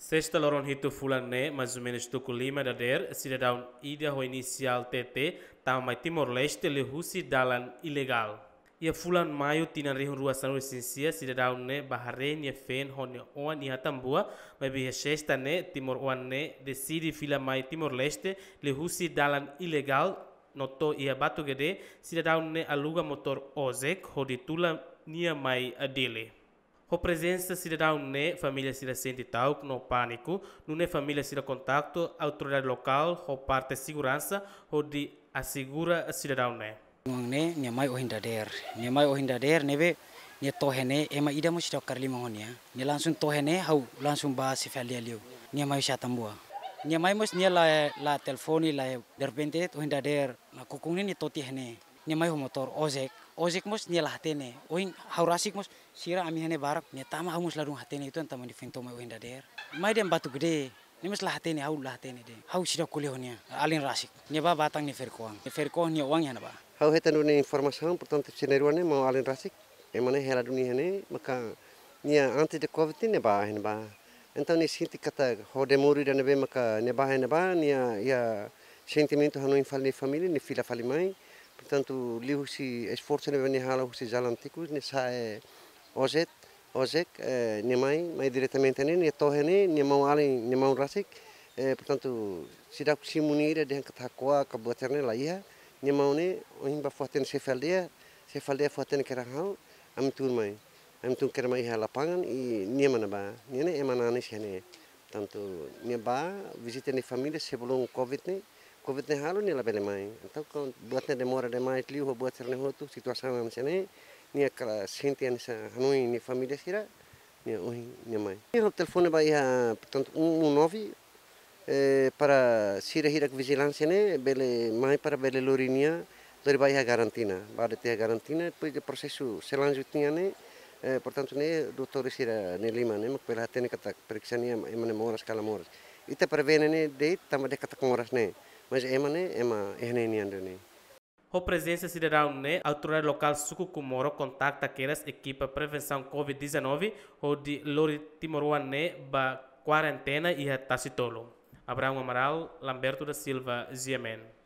Sextaloron hitu fulane, mais ou menos toco lima da sida daun ida ho inisial TT, tamai Timor-Leste le husi dalan ilegal. Ia fulan mayu tina rihun rua sanu sinsia daun ne Bahrein ia fen hone oan bua, tambua, mai bihe sexta ne Timor oan ne fila mai Timor-Leste le husi dalan ilegal noto ia batu gede daun ne aluga motor ozek ho ditula nia mai adele. A presença cidadão né, família se sente tal no pânico, não é família se contato autoridade local ou parte segurança ou de assegura a cidadão ne. minha ne mai ohindader, né mai minha torre né, é uma ida mo sita karli mohonia. Ne torre né, hau langsung ba se falialiu. Ne mai shatambua. Minha mais mos ne la la telefone la de repente der, na toti né, minha mais o motor ojek ojek mos ni tene oing haurasik mos sira ami hene barak ne tama hamus ladung hatene itu antama di fento mai wenda der mai dem batu gede ni mus lah hatene haul lah hatene de hau sida nia alin rasik ne ba batang ni ferkoang ne ferkoang ni uang hana ba hau hetan duni informasi portanto sineruane mau alin rasik emane hela duni hene maka nia anti de covid ne ba hane ba então ni sinti kata hode muri dan be maka ne ba hane ba nia ya sentimento hanu ni famili ni fila fali mai Portanto, esforço nem venha lá hala jalan tico nem sai ozet, ozek, nem mai, mai diretamente nem ne nem nem mau ali, nem mau rasik. Portanto, se dá se munir de hankat hakwa ka nem lá ia, nem mau ne, o ba fuaten e se falia se faldea fuaten kerahau, am tur mai. Am tur kerma iha lapangan i ni mana ba, mana nem se nem Portanto, nem ba, visita nem família sebelum covid nem COVID halo ni la pele mai. ¿eh? Então com buatnya demora demais liu ho buat serne hotu situasi macam sini ni akala sinti ani sa hanui ni família sira ni oi ni mai. Ni ho telefone bai ha portanto 119 eh, para sira hira vigilância ne bele mai para bele lorinia dari bai garantina. Bare te garantina depois eh, de prosesu selanjutnya ne eh, portanto ne doutor sira ne lima ne mak pela tene kata periksania emane moras kala moras. Ita prevene ne de tamba de kata moras ne. mas é mané é ma herneniandone né? o presença cidadão né autoridade local Suco Kumoro contacta aquelas equipa prevenção COVID-19 ou de Lori Timoruan né ba quarentena e a Tacitolo Abraão Amaral Lamberto da Silva Ziemen